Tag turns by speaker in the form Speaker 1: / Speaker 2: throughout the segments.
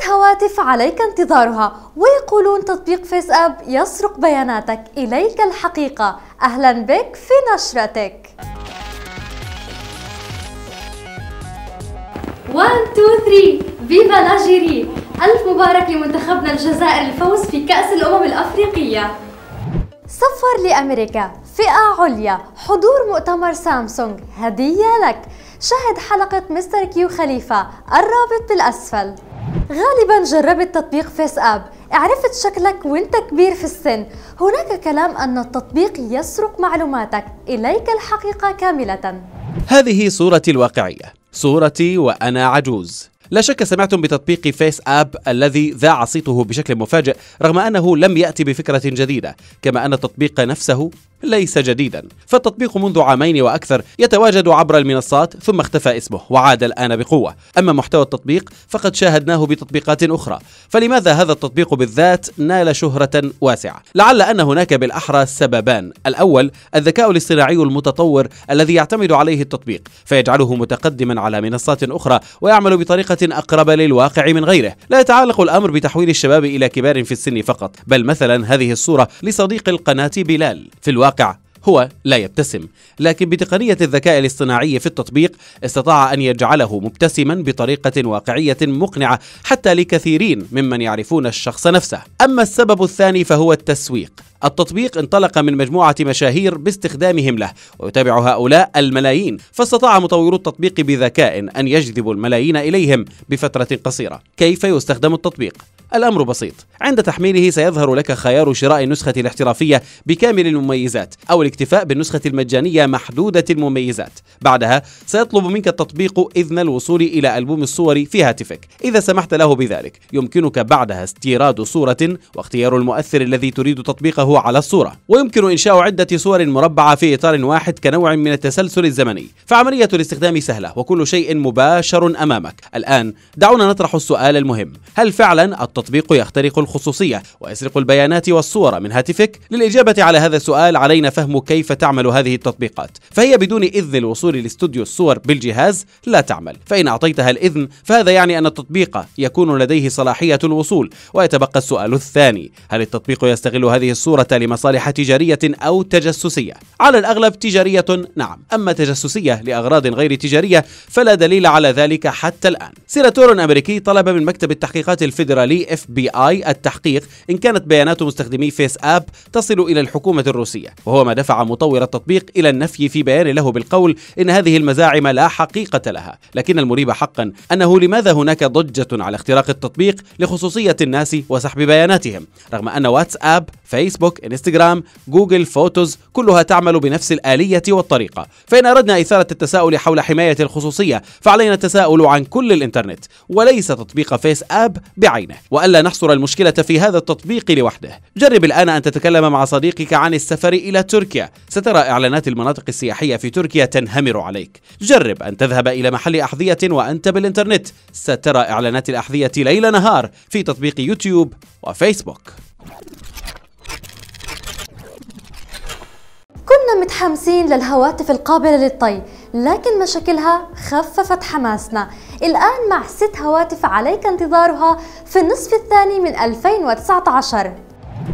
Speaker 1: عدة هواتف عليك انتظارها ويقولون تطبيق فيس أب يسرق بياناتك إليك الحقيقة أهلا بك في نشرتك 1 2 3 فيفا لاجيري ألف مبارك لمنتخبنا الجزائر الفوز في كأس الأمم الأفريقية سفر لأمريكا فئة عليا حضور مؤتمر سامسونج هدية لك شاهد حلقة مستر كيو خليفة الرابط بالأسفل غالبا جربت تطبيق فيس اب عرفت شكلك وانت كبير في السن هناك كلام ان التطبيق يسرق معلوماتك اليك الحقيقه كامله
Speaker 2: هذه صورتي الواقعيه صورتي وانا عجوز لا شك سمعتم بتطبيق فيس اب الذي ذاع صيته بشكل مفاجئ رغم انه لم ياتي بفكره جديده كما ان التطبيق نفسه ليس جديدا فالتطبيق منذ عامين وأكثر يتواجد عبر المنصات ثم اختفى اسمه وعاد الآن بقوة أما محتوى التطبيق فقد شاهدناه بتطبيقات أخرى فلماذا هذا التطبيق بالذات نال شهرة واسعة لعل أن هناك بالأحرى سببان الأول الذكاء الاصطناعي المتطور الذي يعتمد عليه التطبيق فيجعله متقدما على منصات أخرى ويعمل بطريقة أقرب للواقع من غيره لا يتعلق الأمر بتحويل الشباب إلى كبار في السن فقط بل مثلا هذه الصورة لصديق القناة بلال في الواقع الواقع هو لا يبتسم لكن بتقنية الذكاء الاصطناعي في التطبيق استطاع أن يجعله مبتسما بطريقة واقعية مقنعة حتى لكثيرين ممن يعرفون الشخص نفسه أما السبب الثاني فهو التسويق التطبيق انطلق من مجموعة مشاهير باستخدامهم له ويتابع هؤلاء الملايين فاستطاع مطورو التطبيق بذكاء أن يجذبوا الملايين إليهم بفترة قصيرة كيف يستخدم التطبيق؟ الأمر بسيط عند تحميله سيظهر لك خيار شراء النسخة الاحترافية بكامل المميزات أو الاكتفاء بالنسخة المجانية محدودة المميزات بعدها سيطلب منك التطبيق إذن الوصول إلى ألبوم الصور في هاتفك إذا سمحت له بذلك يمكنك بعدها استيراد صورة واختيار المؤثر الذي تريد تطبيقه وضعه على الصورة ويمكن إنشاء عدة صور مربعة في إطار واحد كنوع من التسلسل الزمني فعملية الاستخدام سهلة وكل شيء مباشر أمامك الآن دعونا نطرح السؤال المهم هل فعلا التطبيق يخترق الخصوصية ويسرق البيانات والصور من هاتفك؟ للإجابة على هذا السؤال علينا فهم كيف تعمل هذه التطبيقات فهي بدون إذن الوصول لاستوديو الصور بالجهاز لا تعمل فإن أعطيتها الإذن فهذا يعني أن التطبيق يكون لديه صلاحية الوصول ويتبقى السؤال الثاني هل التطبيق يستغل هذه الصورة الصورة لمصالح تجارية أو تجسسية على الأغلب تجارية نعم أما تجسسية لأغراض غير تجارية فلا دليل على ذلك حتى الآن سيناتور أمريكي طلب من مكتب التحقيقات الفيدرالي اف بي اي التحقيق إن كانت بيانات مستخدمي فيس آب تصل إلى الحكومة الروسية وهو ما دفع مطور التطبيق إلى النفي في بيان له بالقول إن هذه المزاعم لا حقيقة لها لكن المريب حقا أنه لماذا هناك ضجة على اختراق التطبيق لخصوصية الناس وسحب بياناتهم رغم أن واتساب فيسبوك انستغرام جوجل فوتوز كلها تعمل بنفس الآلية والطريقة فإن أردنا إثارة التساؤل حول حماية الخصوصية فعلينا التساؤل عن كل الإنترنت وليس تطبيق فيس آب بعينه وألا نحصر المشكلة في هذا التطبيق لوحده جرب الآن أن تتكلم مع صديقك عن السفر إلى تركيا سترى إعلانات المناطق السياحية في تركيا تنهمر عليك جرب أن تذهب إلى محل أحذية وأنت بالإنترنت سترى إعلانات الأحذية ليل نهار في تطبيق يوتيوب وفيسبوك
Speaker 1: متحمسين للهواتف القابلة للطي لكن مشاكلها خففت حماسنا الآن مع ست هواتف عليك انتظارها في النصف الثاني من 2019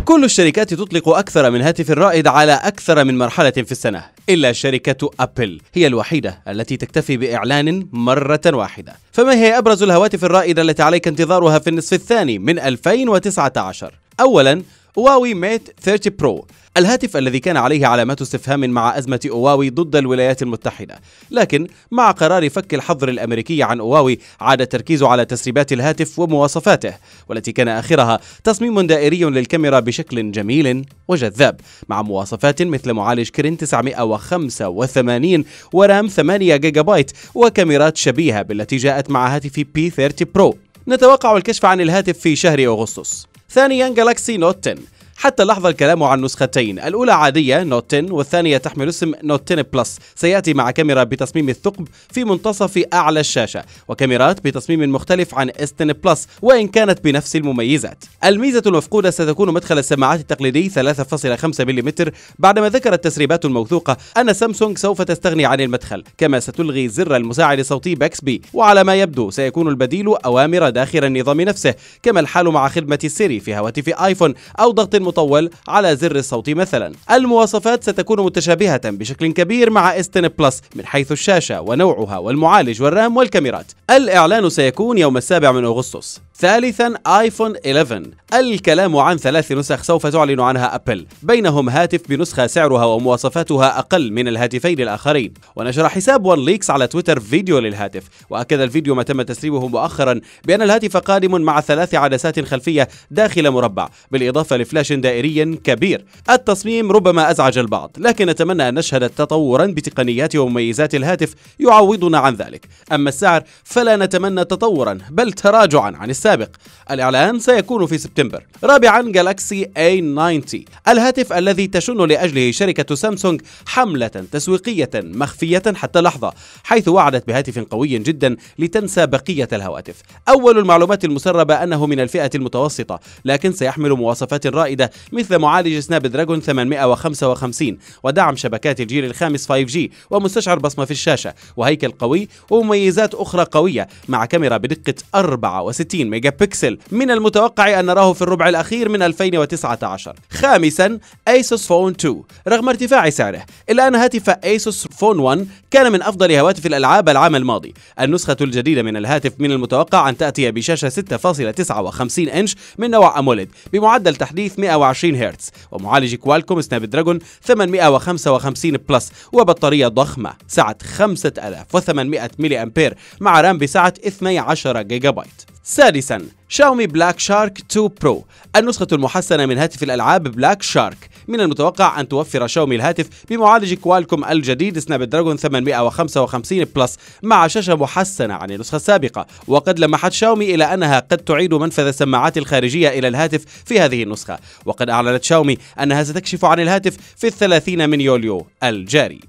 Speaker 2: كل الشركات تطلق أكثر من هاتف رائد على أكثر من مرحلة في السنة إلا شركة أبل هي الوحيدة التي تكتفي بإعلان مرة واحدة فما هي أبرز الهواتف الرائدة التي عليك انتظارها في النصف الثاني من 2019؟ أولا هواوي ميت 30 برو الهاتف الذي كان عليه علامات استفهام مع أزمة أواوي ضد الولايات المتحدة لكن مع قرار فك الحظر الأمريكي عن أواوي عاد التركيز على تسريبات الهاتف ومواصفاته والتي كان آخرها تصميم دائري للكاميرا بشكل جميل وجذاب مع مواصفات مثل معالج كرين 985 ورام 8 جيجا بايت وكاميرات شبيهة بالتي جاءت مع هاتف بي 30 برو نتوقع الكشف عن الهاتف في شهر أغسطس ثانيا جالاكسي نوت 10 حتى اللحظة الكلام عن نسختين الأولى عادية نوت 10 والثانية تحمل اسم نوت 10 بلس سيأتي مع كاميرا بتصميم الثقب في منتصف أعلى الشاشة وكاميرات بتصميم مختلف عن S10 بلس وإن كانت بنفس المميزات الميزة المفقودة ستكون مدخل السماعات التقليدي 3.5 ملم بعدما ذكرت التسريبات الموثوقة أن سامسونج سوف تستغني عن المدخل كما ستلغي زر المساعد الصوتي باكس بي وعلى ما يبدو سيكون البديل أوامر داخل النظام نفسه كما الحال مع خدمة السيري في هواتف آيفون أو ضغط المطول على زر الصوت مثلا المواصفات ستكون متشابهة بشكل كبير مع S10 بلس من حيث الشاشة ونوعها والمعالج والرام والكاميرات الإعلان سيكون يوم السابع من أغسطس ثالثا ايفون 11 الكلام عن ثلاث نسخ سوف تعلن عنها ابل بينهم هاتف بنسخه سعرها ومواصفاتها اقل من الهاتفين الاخرين ونشر حساب ون ليكس على تويتر فيديو للهاتف واكد الفيديو ما تم تسريبه مؤخرا بان الهاتف قادم مع ثلاث عدسات خلفيه داخل مربع بالاضافه لفلاش دائري كبير التصميم ربما ازعج البعض لكن نتمنى ان نشهد تطورا بتقنيات ومميزات الهاتف يعوضنا عن ذلك اما السعر فلا نتمنى تطورا بل تراجعا عن السعر السابق الإعلان سيكون في سبتمبر رابعا جالاكسي A90 الهاتف الذي تشن لأجله شركة سامسونج حملة تسويقية مخفية حتى لحظة حيث وعدت بهاتف قوي جدا لتنسى بقية الهواتف أول المعلومات المسربة أنه من الفئة المتوسطة لكن سيحمل مواصفات رائدة مثل معالج سناب دراجون 855 ودعم شبكات الجيل الخامس 5G ومستشعر بصمة في الشاشة وهيكل قوي ومميزات أخرى قوية مع كاميرا بدقة 64 ميجا ميجا بكسل من المتوقع أن نراه في الربع الأخير من 2019 خامسا ايسوس فون 2 رغم ارتفاع سعره إلا أن هاتف ايسوس فون 1 كان من أفضل هواتف الألعاب العام الماضي النسخة الجديدة من الهاتف من المتوقع أن تأتي بشاشة 6.59 إنش من نوع أموليد بمعدل تحديث 120 هرتز ومعالج كوالكوم سناب دراجون 855 بلس وبطارية ضخمة سعة 5800 ملي أمبير مع رام بسعة 12 جيجا بايت سادسا شاومي بلاك شارك 2 برو النسخة المحسنة من هاتف الألعاب بلاك شارك من المتوقع أن توفر شاومي الهاتف بمعالج كوالكوم الجديد سناب دراجون 855 بلس مع شاشة محسنة عن النسخة السابقة وقد لمحت شاومي إلى أنها قد تعيد منفذ السماعات الخارجية إلى الهاتف في هذه النسخة وقد أعلنت شاومي أنها ستكشف عن الهاتف في الثلاثين من يوليو الجاري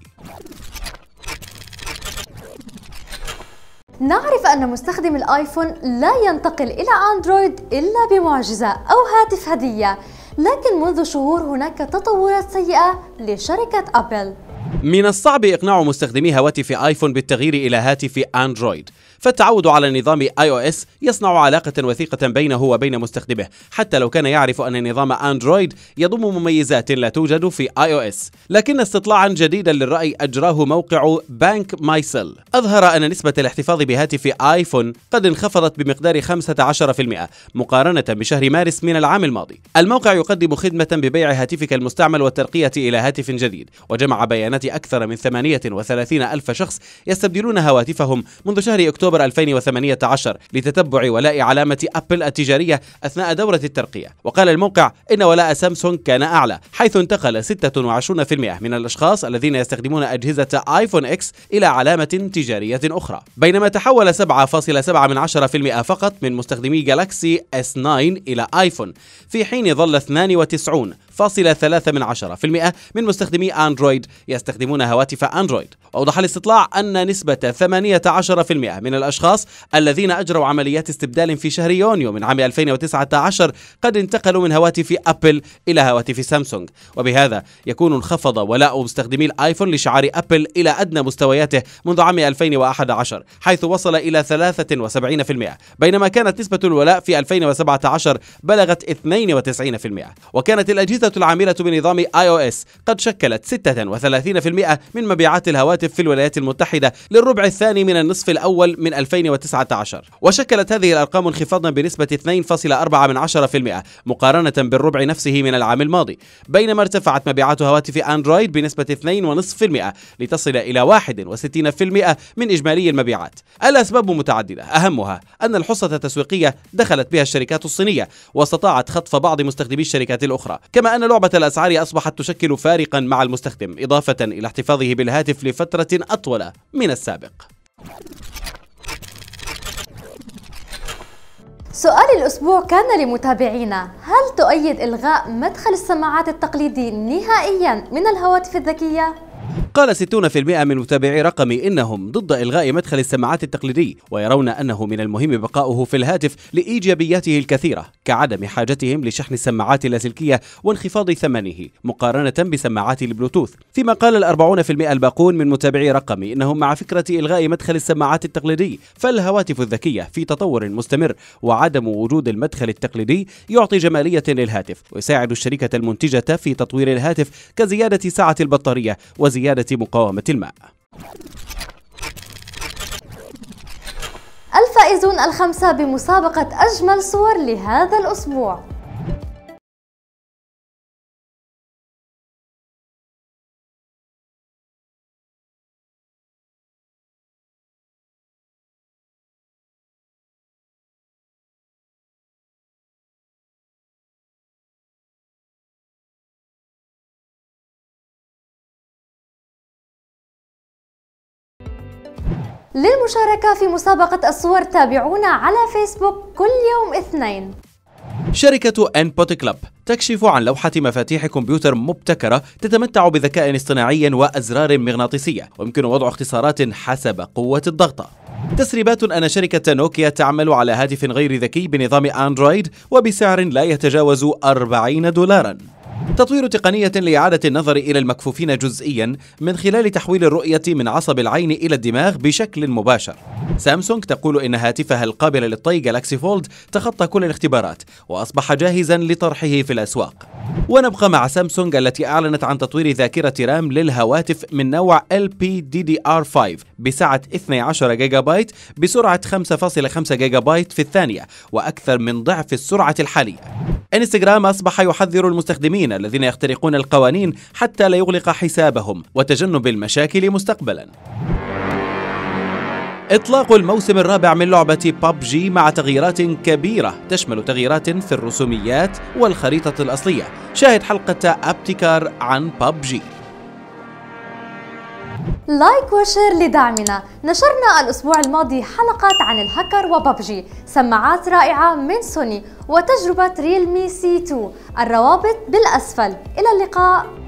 Speaker 1: نعرف أن مستخدم الآيفون لا ينتقل إلى أندرويد إلا بمعجزة أو هاتف هدية لكن منذ شهور هناك تطورات سيئة لشركة أبل
Speaker 2: من الصعب إقناع مستخدمي هواتف آيفون بالتغيير إلى هاتف أندرويد فالتعود على نظام اي او اس يصنع علاقة وثيقة بينه وبين مستخدمه حتى لو كان يعرف أن نظام اندرويد يضم مميزات لا توجد في اي او اس لكن استطلاعا جديدا للرأي أجراه موقع بانك مايسل أظهر أن نسبة الاحتفاظ بهاتف آيفون قد انخفضت بمقدار 15% مقارنة بشهر مارس من العام الماضي الموقع يقدم خدمة ببيع هاتفك المستعمل والترقية إلى هاتف جديد وجمع بيانات أكثر من 38 ألف شخص يستبدلون هواتفهم منذ شهر أكتوبر أكتوبر 2018 لتتبع ولاء علامة أبل التجارية أثناء دورة الترقية وقال الموقع إن ولاء سامسونج كان أعلى حيث انتقل 26% من الأشخاص الذين يستخدمون أجهزة آيفون إكس إلى علامة تجارية أخرى بينما تحول 7.7% فقط من مستخدمي جالاكسي S9 إلى آيفون في حين ظل 92 فاصلة ثلاثة من عشرة في المئة من مستخدمي أندرويد يستخدمون هواتف أندرويد وأوضح الاستطلاع أن نسبة 18% من الأشخاص الذين أجروا عمليات استبدال في شهر يونيو من عام 2019 قد انتقلوا من هواتف أبل إلى هواتف سامسونج وبهذا يكون انخفض ولاء مستخدمي الآيفون لشعار أبل إلى أدنى مستوياته منذ عام 2011 حيث وصل إلى 73% بينما كانت نسبة الولاء في 2017 بلغت 92% وكانت الأجهزة العاملة بنظام آي أو إس قد شكلت 36% من مبيعات الهواتف في الولايات المتحدة للربع الثاني من النصف الأول من من 2019 وشكلت هذه الأرقام انخفاضا بنسبة 2.4% مقارنة بالربع نفسه من العام الماضي بينما ارتفعت مبيعات هواتف أندرويد بنسبة 2.5% لتصل إلى 61% من إجمالي المبيعات الأسباب متعددة أهمها أن الحصة التسويقية دخلت بها الشركات الصينية واستطاعت خطف بعض مستخدمي الشركات الأخرى كما أن لعبة الأسعار أصبحت تشكل فارقا مع المستخدم إضافة إلى احتفاظه بالهاتف لفترة أطول من السابق
Speaker 1: سؤال الأسبوع كان لمتابعينا هل تؤيد إلغاء مدخل السماعات التقليدي نهائيا من الهواتف الذكية؟
Speaker 2: قال 60% من متابعي رقمي إنهم ضد إلغاء مدخل السماعات التقليدي ويرون أنه من المهم بقاؤه في الهاتف لإيجابياته الكثيرة كعدم حاجتهم لشحن السماعات اللاسلكية وانخفاض ثمنه مقارنة بسماعات البلوتوث فيما قال ال40% الباقون من متابعي رقمي إنهم مع فكرة إلغاء مدخل السماعات التقليدي فالهواتف الذكية في تطور مستمر وعدم وجود المدخل التقليدي يعطي جمالية للهاتف ويساعد الشركة المنتجة في تطوير الهاتف كزيادة سعة البطارية وزيادة مقاومة الماء
Speaker 1: الفائزون الخمسة بمسابقة أجمل صور لهذا الأسبوع للمشاركة في مسابقة الصور تابعونا على فيسبوك كل يوم اثنين
Speaker 2: شركة انبوت كلاب تكشف عن لوحة مفاتيح كمبيوتر مبتكرة تتمتع بذكاء اصطناعي وأزرار مغناطيسية ويمكن وضع اختصارات حسب قوة الضغطة تسريبات أن شركة نوكيا تعمل على هاتف غير ذكي بنظام أندرويد وبسعر لا يتجاوز 40 دولاراً تطوير تقنية لإعادة النظر إلى المكفوفين جزئيا من خلال تحويل الرؤية من عصب العين إلى الدماغ بشكل مباشر سامسونج تقول إن هاتفها القابل للطي جالاكسي فولد تخطى كل الاختبارات وأصبح جاهزا لطرحه في الأسواق ونبقى مع سامسونج التي أعلنت عن تطوير ذاكرة رام للهواتف من نوع LPDDR5 بسعة 12 جيجا بايت بسرعة 5.5 جيجا بايت في الثانية وأكثر من ضعف السرعة الحالية انستغرام أصبح يحذر المستخدمين الذين يخترقون القوانين حتى لا يغلق حسابهم وتجنب المشاكل مستقبلا إطلاق الموسم الرابع من لعبة باب جي مع تغييرات كبيرة تشمل تغييرات في الرسوميات والخريطة الأصلية شاهد حلقة أبتكار عن باب جي
Speaker 1: لايك وشير لدعمنا نشرنا الأسبوع الماضي حلقات عن الهكر وببجي سماعات رائعة من سوني وتجربة ريلمي سي 2 الروابط بالأسفل إلى اللقاء